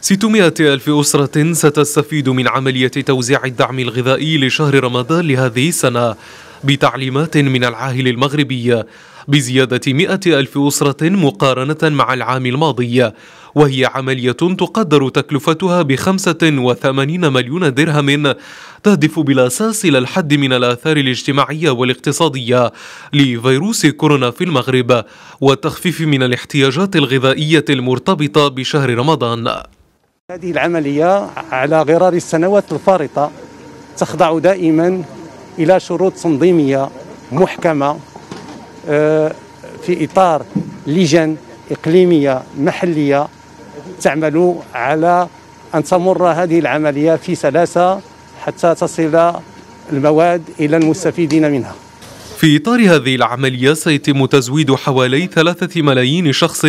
600 ألف أسرة ستستفيد من عملية توزيع الدعم الغذائي لشهر رمضان لهذه السنة بتعليمات من العاهل المغربي بزيادة 100 ألف أسرة مقارنة مع العام الماضي وهي عملية تقدر تكلفتها ب 85 مليون درهم تهدف بالأساس إلى الحد من الآثار الاجتماعية والاقتصادية لفيروس كورونا في المغرب والتخفيف من الاحتياجات الغذائية المرتبطة بشهر رمضان هذه العملية على غرار السنوات الفارطة تخضع دائما إلى شروط تنظيمية محكمة آه، في إطار لجان إقليمية محلية تعمل على أن تمر هذه العملية في سلاسة حتى تصل المواد إلى المستفيدين منها في إطار هذه العملية سيتم تزويد حوالي ثلاثة ملايين شخص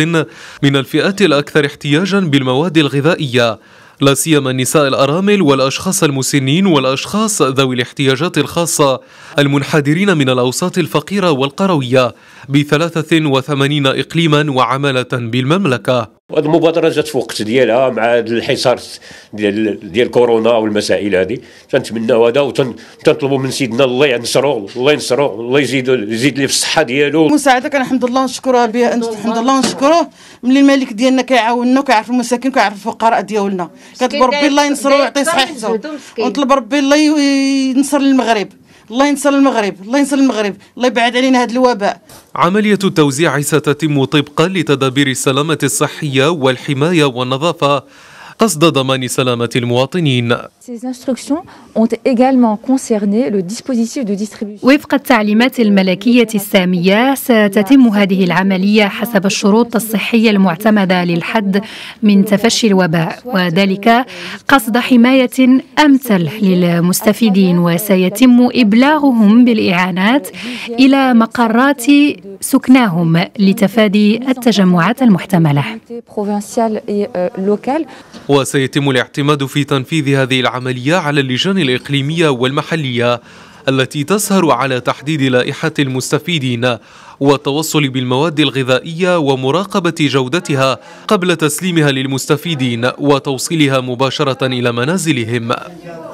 من الفئات الأكثر احتياجا بالمواد الغذائية لا سيما النساء الارامل والاشخاص المسنين والاشخاص ذوي الاحتياجات الخاصه المنحدرين من الاوساط الفقيره والقرويه بثلاثة 83 اقليما وعماله بالمملكه وهاد المبادره جات في وقت ديالها مع الحصار ديال ديال كورونا والمسائل هذه تنتمناو هذا وتنطلبوا من سيدنا الله ينصرو يعني الله ينصرو الله يزيد يزيد لي في الصحه ديالو المساعده الحمد لله نشكرها بها الحمد لله نشكروه ملي الملك ديالنا كيعاوننا وكيعرف المساكين وكيعرف الفقراء ديالنا كنطلب ربي الله ينصرو ويعطي صحيحته ونطلب ربي الله ينصر المغرب الله ينصر المغرب الله ينصر المغرب الله يبعد علينا هذا الوباء عملية التوزيع ستتم طبقا لتدابير السلامة الصحية والحماية والنظافة قصد ضمان سلامة المواطنين وفق التعليمات الملكية السامية ستتم هذه العملية حسب الشروط الصحية المعتمدة للحد من تفشي الوباء وذلك قصد حماية أمثل للمستفيدين وسيتم إبلاغهم بالإعانات إلى مقرات سكناهم لتفادي التجمعات المحتملة وسيتم الاعتماد في تنفيذ هذه العملية على اللجان الإقليمية والمحلية التي تسهر على تحديد لائحة المستفيدين والتوصل بالمواد الغذائية ومراقبة جودتها قبل تسليمها للمستفيدين وتوصيلها مباشرة إلى منازلهم